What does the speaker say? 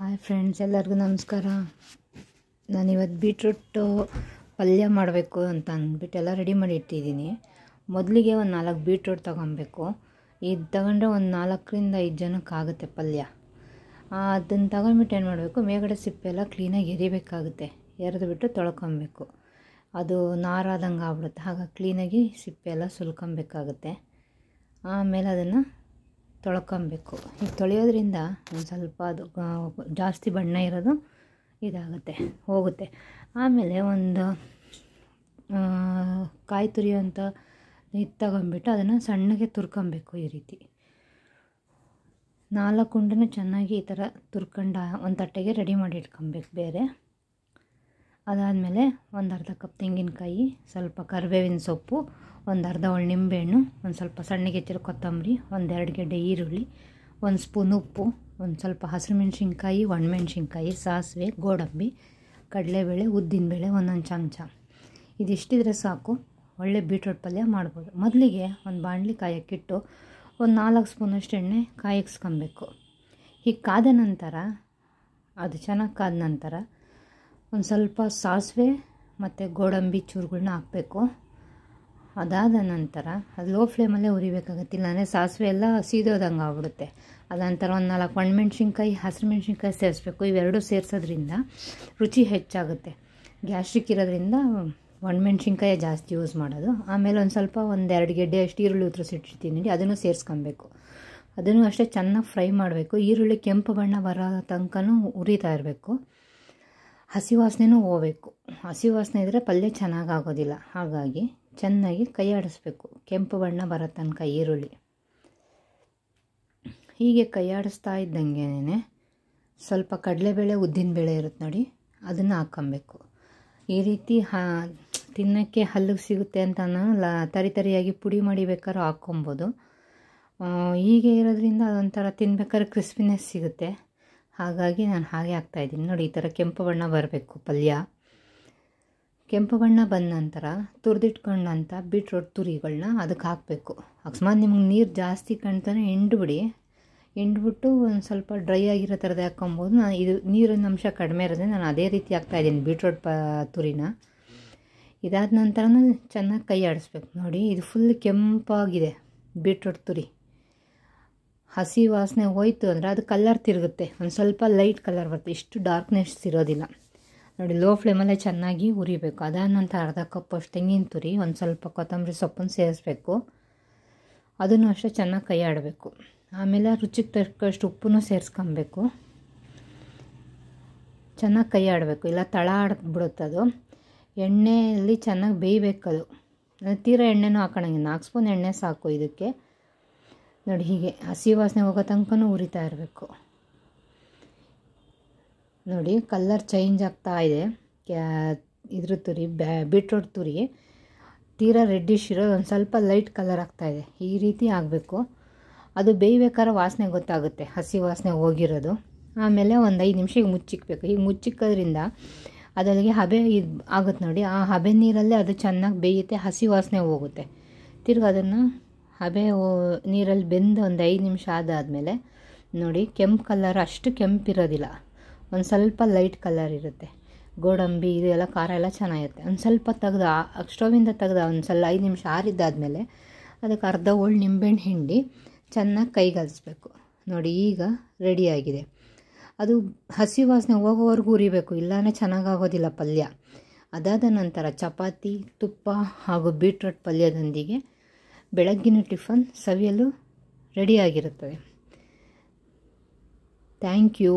hi friends ಎಲ್ಲರಿಗೂ ನಮಸ್ಕಾರ ನಾನು ಇವತ್ತು ಬೀಟ್ರೂಟು ಪಲ್ಯ ಮಾಡಬೇಕು ಅಂತ ಅಂದ್ಬಿಟ್ಟು ಎಲ್ಲ ರೆಡಿ ಮಾಡಿ ಇಟ್ಟಿದ್ದೀನಿ ಮೊದಲಿಗೆ ಒಂದು ನಾಲ್ಕು ಬೀಟ್ರೂಟ್ ತೊಗೊಬೇಕು ಇದು ತಗೊಂಡ್ರೆ ಒಂದು ನಾಲ್ಕರಿಂದ ಐದು ಜನಕ್ಕೆ ಆಗುತ್ತೆ ಪಲ್ಯ ಅದನ್ನು ತಗೊಂಡ್ಬಿಟ್ಟು ಏನು ಮಾಡಬೇಕು ಮೇಗಡೆ ಸಿಪ್ಪೆ ಎಲ್ಲ ಕ್ಲೀನಾಗಿ ಎರಿಬೇಕಾಗುತ್ತೆ ಎರೆದುಬಿಟ್ಟು ತೊಳ್ಕೊಬೇಕು ಅದು ನಾರಾದಂಗೆ ಆಗ್ಬಿಡುತ್ತೆ ಹಾಗಾಗಿ ಕ್ಲೀನಾಗಿ ಸಿಪ್ಪೆ ಎಲ್ಲ ಸುಲ್ಕೊಬೇಕಾಗುತ್ತೆ ಆಮೇಲೆ ಅದನ್ನು ತೊಳ್ಕೊಬೇಕು ಈಗ ತೊಳೆಯೋದ್ರಿಂದ ಒಂದು ಸ್ವಲ್ಪ ಅದು ಜಾಸ್ತಿ ಬಣ್ಣ ಇರೋದು ಇದಾಗುತ್ತೆ ಹೋಗುತ್ತೆ ಆಮೇಲೆ ಒಂದು ಕಾಯಿ ತುರಿಯೋಂಥ ಇದು ತಗೊಂಬಿಟ್ಟು ಅದನ್ನು ಸಣ್ಣಗೆ ತುರ್ಕೊಬೇಕು ಈ ರೀತಿ ನಾಲ್ಕು ಉಂಡನ್ನು ಚೆನ್ನಾಗಿ ಈ ಥರ ತುರ್ಕೊಂಡು ಒಂದು ತಟ್ಟೆಗೆ ರೆಡಿ ಮಾಡಿ ಇಟ್ಕೊಬೇಕು ಬೇರೆ ಅದಾದಮೇಲೆ ಒಂದು ಅರ್ಧ ಕಪ್ ತೆಂಗಿನಕಾಯಿ ಸ್ವಲ್ಪ ಕರಿಬೇವಿನ ಸೊಪ್ಪು ಒಂದು ಅರ್ಧ ಒಳ ನಿಂಬೆಹಣ್ಣು ಒಂದು ಸ್ವಲ್ಪ ಸಣ್ಣಗೆ ಹೆಚ್ಚಿರೋ ಕೊತ್ತಂಬರಿ ಒಂದೆರಡು ಗೆಡ್ಡೆ ಈರುಳ್ಳಿ ಒಂದು ಸ್ಪೂನ್ ಉಪ್ಪು ಒಂದು ಸ್ವಲ್ಪ ಹಸಿರು ಮೆಣಸಿನ್ಕಾಯಿ ಒಣಮೆಣ್ಸಿನ್ಕಾಯಿ ಸಾಸಿವೆ ಗೋಡಂಬಿ ಕಡಲೆಬೇಳೆ ಉದ್ದಿನಬೇಳೆ ಒಂದೊಂದು ಚಮಚ ಇದಿಷ್ಟಿದ್ರೆ ಸಾಕು ಒಳ್ಳೆ ಬೀಟ್ರೋಟ್ ಪಲ್ಯ ಮಾಡ್ಬೋದು ಮೊದಲಿಗೆ ಒಂದು ಬಾಣಲಿ ಕಾಯಕ್ಕಿಟ್ಟು ಒಂದು ನಾಲ್ಕು ಸ್ಪೂನಷ್ಟು ಎಣ್ಣೆ ಕಾಯಕ್ಸ್ಕೊಬೇಕು ಹೀಗೆ ಕಾದ ನಂತರ ಅದು ಚೆನ್ನಾಗಿ ಕಾದ ನಂತರ ಒಂದು ಸ್ವಲ್ಪ ಸಾಸಿವೆ ಮತ್ತು ಗೋಡಂಬಿ ಚೂರುಗಳನ್ನ ಹಾಕಬೇಕು ಅದಾದ ನಂತರ ಅದು ಲೋ ಫ್ಲೇಮಲ್ಲೇ ಉರಿಬೇಕಾಗುತ್ತೆ ಇಲ್ಲಾಂದರೆ ಸಾಸಿವೆ ಎಲ್ಲ ಸೀದೋದಂಗೆ ಆಗ್ಬಿಡುತ್ತೆ ಅದ ನಂತರ ಒಂದು ನಾಲ್ಕು ಒಣಮೆಣ್ಸಿನ್ಕಾಯಿ ಹಸಿರು ಮೆಣ್ಸಿನ್ಕಾಯಿ ಸೇರಿಸ್ಬೇಕು ಇವೆರಡೂ ಸೇರಿಸೋದ್ರಿಂದ ರುಚಿ ಹೆಚ್ಚಾಗುತ್ತೆ ಗ್ಯಾಸ್ಟ್ರಿಕ್ ಇರೋದ್ರಿಂದ ಒಣಮೆಣ್ಸಿನ್ಕಾಯಿ ಜಾಸ್ತಿ ಯೂಸ್ ಮಾಡೋದು ಆಮೇಲೆ ಒಂದು ಸ್ವಲ್ಪ ಒಂದು ಎರಡು ಗೆಡ್ಡೆ ಅಷ್ಟು ಈರುಳ್ಳಿ ಉತ್ತರಿಸಿಟ್ಟಿದ್ದೀನಿ ಅದನ್ನು ಸೇರಿಸ್ಕೊಬೇಕು ಅದನ್ನು ಅಷ್ಟೇ ಚೆನ್ನಾಗಿ ಫ್ರೈ ಮಾಡಬೇಕು ಈರುಳ್ಳಿ ಕೆಂಪು ಬಣ್ಣ ಬರೋ ತನಕನೂ ಉರಿತಾ ಇರಬೇಕು ಹಸಿ ವಾಸನೆನೂ ಹೋಗಬೇಕು ಹಸಿ ವಾಸನೆ ಇದ್ದರೆ ಪಲ್ಯ ಚೆನ್ನಾಗಾಗೋದಿಲ್ಲ ಹಾಗಾಗಿ ಚೆನ್ನಾಗಿ ಕೈ ಆಡಿಸ್ಬೇಕು ಕೆಂಪು ಬಣ್ಣ ಬರೋ ತನಕ ಈರುಳ್ಳಿ ಹೀಗೆ ಕೈ ಆಡಿಸ್ತಾ ಇದ್ದಂಗೆನೇ ಸ್ವಲ್ಪ ಕಡಲೆಬೇಳೆ ಉದ್ದಿನಬೇಳೆ ಇರುತ್ತೆ ನೋಡಿ ಅದನ್ನು ಹಾಕ್ಕೊಬೇಕು ಈ ರೀತಿ ಹಾ ತಿನ್ನೋಕ್ಕೆ ಹಲ್ಲಿಗೆ ಸಿಗುತ್ತೆ ಅಂತ ಲ ತರಿ ತರಿಯಾಗಿ ಪುಡಿ ಮಾಡಿ ಬೇಕಾದ್ರೂ ಹಾಕ್ಕೊಬೋದು ಹೀಗೆ ಇರೋದ್ರಿಂದ ಅದೊಂಥರ ತಿನ್ಬೇಕಾದ್ರೆ ಕ್ರಿಸ್ಪಿನೆಸ್ ಸಿಗುತ್ತೆ ಹಾಗಾಗಿ ನಾನು ಹಾಗೆ ಹಾಕ್ತಾಯಿದ್ದೀನಿ ನೋಡಿ ಈ ಥರ ಕೆಂಪು ಬಣ್ಣ ಬರಬೇಕು ಪಲ್ಯ ಕೆಂಪು ಬಣ್ಣ ಬಂದ ನಂತರ ತುರಿದಿಟ್ಕೊಂಡಂಥ ಬೀಟ್ರೋಟ್ ತುರಿಗಳನ್ನ ಅದಕ್ಕೆ ಹಾಕಬೇಕು ಅಕಸ್ಮಾತ್ ನಿಮ್ಗೆ ನೀರು ಜಾಸ್ತಿ ಕಾಣ್ತಾನೆ ಎಂಡ್ಬಿಡಿ ಎಂಡ್ಬಿಟ್ಟು ಒಂದು ಸ್ವಲ್ಪ ಡ್ರೈ ಆಗಿರೋ ಥರದ ಹಾಕ್ಕೊಂಬೋದು ನಾನು ಇದು ನೀರಿನ ಅಂಶ ಕಡಿಮೆ ಇರೋದೆ ನಾನು ಅದೇ ರೀತಿ ಹಾಕ್ತಾಯಿದ್ದೀನಿ ಬೀಟ್ರೋಟ್ ಪ ತುರಿನ ಇದಾದ ನಂತರನೂ ಚೆನ್ನಾಗಿ ಕೈ ಆಡಿಸ್ಬೇಕು ನೋಡಿ ಇದು ಫುಲ್ ಕೆಂಪಾಗಿದೆ ಬೀಟ್ರೋಟ್ ತುರಿ ಹಸಿ ವಾಸನೆ ಹೋಯ್ತು ಅಂದರೆ ಅದು ಕಲರ್ ತಿರುಗುತ್ತೆ ಒಂದು ಸ್ವಲ್ಪ ಲೈಟ್ ಕಲರ್ ಬರುತ್ತೆ ಇಷ್ಟು ಡಾರ್ಕ್ನೆಸ್ ಇರೋದಿಲ್ಲ ನೋಡಿ ಲೋ ಫ್ಲೇಮಲ್ಲೇ ಚೆನ್ನಾಗಿ ಹುರಿಬೇಕು ಅದಾದ ನಂತರ ಅರ್ಧ ಅಷ್ಟು ತೆಂಗಿನ ತುರಿ ಒಂದು ಸ್ವಲ್ಪ ಕೊತ್ತಂಬರಿ ಸೊಪ್ಪನ್ನು ಸೇರಿಸ್ಬೇಕು ಅದನ್ನು ಅಷ್ಟೇ ಚೆನ್ನಾಗಿ ಕೈ ಆಡಬೇಕು ಆಮೇಲೆ ರುಚಿಗೆ ತಕ್ಕಷ್ಟು ಉಪ್ಪನ್ನು ಸೇರಿಸ್ಕೊಬೇಕು ಚೆನ್ನಾಗಿ ಕೈ ಆಡಬೇಕು ಇಲ್ಲ ತಳ ಅದು ಎಣ್ಣೆಯಲ್ಲಿ ಚೆನ್ನಾಗಿ ಬೇಯಬೇಕದು ತೀರಾ ಎಣ್ಣೆನೂ ಹಾಕೋಣಂಗೆ ನಾಲ್ಕು ಸ್ಪೂನ್ ಎಣ್ಣೆ ಸಾಕು ಇದಕ್ಕೆ ನೋಡಿ ಹೀಗೆ ಹಸಿ ವಾಸನೆ ಹೋಗೋ ತನಕ ಉರಿತಾ ಇರಬೇಕು ನೋಡಿ ಕಲ್ಲರ್ ಚೇಂಜ್ ಆಗ್ತಾ ಇದೆ ಕ್ಯಾ ಇದ್ರ ತುರಿ ಬ್ಯಾ ಬೀಟ್ರೋಟ್ ತುರಿ ತೀರಾ ರೆಡ್ಡಿಶ್ ಇರೋದು ಒಂದು ಸ್ವಲ್ಪ ಲೈಟ್ ಕಲರ್ ಇದೆ ಈ ರೀತಿ ಆಗಬೇಕು ಅದು ಬೇಯಬೇಕಾದ್ರೆ ವಾಸನೆ ಗೊತ್ತಾಗುತ್ತೆ ಹಸಿ ವಾಸನೆ ಹೋಗಿರೋದು ಆಮೇಲೆ ಒಂದು ಐದು ನಿಮಿಷಕ್ಕೆ ಮುಚ್ಚಿಕ್ಬೇಕು ಈಗ ಮುಚ್ಚಿಕ್ಕೋದ್ರಿಂದ ಅದಲ್ಲಿಗೆ ಹಬೆ ಇದು ಆಗುತ್ತೆ ನೋಡಿ ಆ ಹಬೆ ನೀರಲ್ಲೇ ಅದು ಚೆನ್ನಾಗಿ ಬೇಯುತ್ತೆ ಹಸಿ ವಾಸನೆ ಹೋಗುತ್ತೆ ತಿರ್ಗಿ ಅದನ್ನು ಹಬೆ ನೀರಲ್ಲಿ ಬೆಂದು ಒಂದು ಐದು ನಿಮಿಷ ಆದಾದಮೇಲೆ ನೋಡಿ ಕೆಂಪು ಕಲರ್ ಅಷ್ಟು ಕೆಂಪಿರೋದಿಲ್ಲ ಒಂದು ಸ್ವಲ್ಪ ಲೈಟ್ ಕಲರ್ ಇರುತ್ತೆ ಗೋಡಂಬಿ ಇದು ಎಲ್ಲ ಖಾರ ಎಲ್ಲ ಚೆನ್ನಾಗಿರುತ್ತೆ ಒಂದು ಸ್ವಲ್ಪ ತೆಗ್ದು ಸ್ಟೋವಿಂದ ತೆಗ್ದು ಒಂದು ಸಲ ಐದು ನಿಮಿಷ ಆರಿದ್ದಾದಮೇಲೆ ಅದಕ್ಕೆ ಅರ್ಧ ಹೋಳು ನಿಂಬೆಹಣ್ಣು ಹಿಂಡಿ ಚೆನ್ನಾಗಿ ಕೈಗಲಿಸ್ಬೇಕು ನೋಡಿ ಈಗ ರೆಡಿಯಾಗಿದೆ ಅದು ಹಸಿ ವಾಸನೆ ಹೋಗೋವರೆಗೂ ಉರಿಬೇಕು ಇಲ್ಲಾಂದರೆ ಚೆನ್ನಾಗಾಗೋದಿಲ್ಲ ಪಲ್ಯ ಅದಾದ ನಂತರ ಚಪಾತಿ ತುಪ್ಪ ಹಾಗೂ ಬೀಟ್ರೋಟ್ ಪಲ್ಯದೊಂದಿಗೆ ಬೆಳಗ್ಗಿನ ಟಿಫನ್ ಸವಿಯಲು ರೆಡಿಯಾಗಿರುತ್ತದೆ ಥ್ಯಾಂಕ್ ಯು